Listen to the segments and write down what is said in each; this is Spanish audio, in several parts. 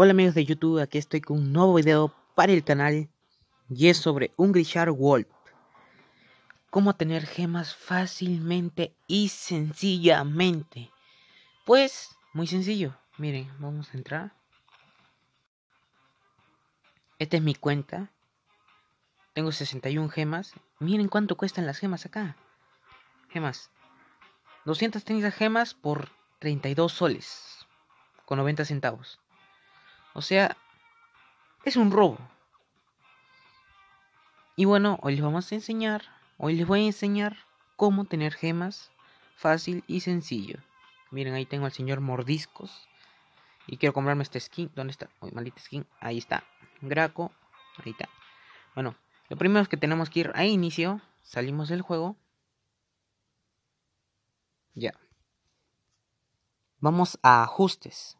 Hola amigos de YouTube, aquí estoy con un nuevo video para el canal y es sobre un Grishar Wolf. Cómo tener gemas fácilmente y sencillamente. Pues, muy sencillo. Miren, vamos a entrar. Esta es mi cuenta. Tengo 61 gemas. Miren cuánto cuestan las gemas acá. Gemas. 230 gemas por 32 soles. Con 90 centavos. O sea, es un robo. Y bueno, hoy les vamos a enseñar, hoy les voy a enseñar cómo tener gemas fácil y sencillo. Miren, ahí tengo al señor Mordiscos. Y quiero comprarme este skin. ¿Dónde está? Uy, maldita skin. Ahí está. Graco. Ahí está. Bueno, lo primero es que tenemos que ir a inicio. Salimos del juego. Ya. Vamos a ajustes.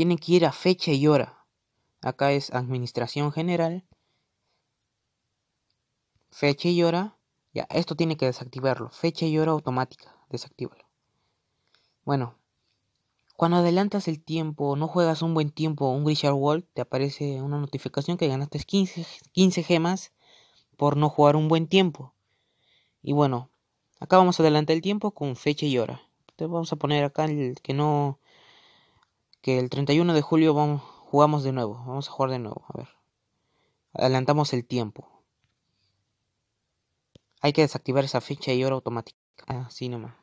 Tiene que ir a fecha y hora. Acá es administración general. Fecha y hora. Ya, esto tiene que desactivarlo. Fecha y hora automática. Desactívalo. Bueno, cuando adelantas el tiempo, no juegas un buen tiempo, un Grishar World. te aparece una notificación que ganaste 15, 15 gemas por no jugar un buen tiempo. Y bueno, acá vamos a adelantar el tiempo con fecha y hora. Entonces vamos a poner acá el que no que el 31 de julio vamos, jugamos de nuevo. Vamos a jugar de nuevo. A ver. Adelantamos el tiempo. Hay que desactivar esa fecha y hora automática. Ah, sí, nomás.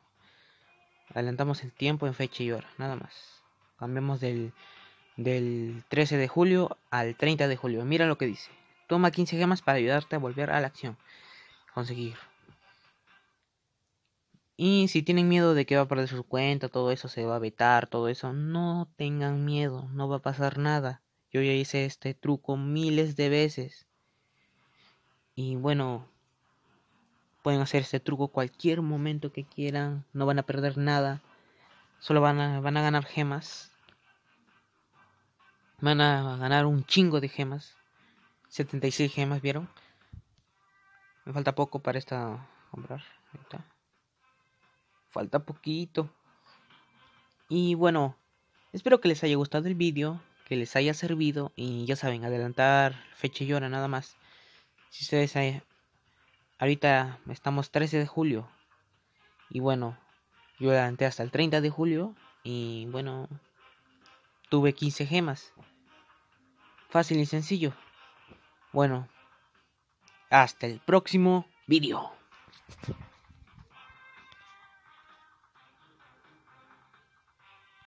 Adelantamos el tiempo en fecha y hora. Nada más. Cambiamos del, del 13 de julio al 30 de julio. Mira lo que dice. Toma 15 gemas para ayudarte a volver a la acción. Conseguir. Y si tienen miedo de que va a perder su cuenta, todo eso se va a vetar, todo eso, no tengan miedo, no va a pasar nada. Yo ya hice este truco miles de veces. Y bueno, pueden hacer este truco cualquier momento que quieran, no van a perder nada, solo van a, van a ganar gemas. Van a ganar un chingo de gemas. 76 gemas, ¿vieron? Me falta poco para esta comprar. está falta poquito. Y bueno, espero que les haya gustado el vídeo, que les haya servido y ya saben, adelantar fecha y hora nada más. Si ustedes hay... Eh, ahorita estamos 13 de julio y bueno, yo adelanté hasta el 30 de julio y bueno, tuve 15 gemas. Fácil y sencillo. Bueno, hasta el próximo vídeo.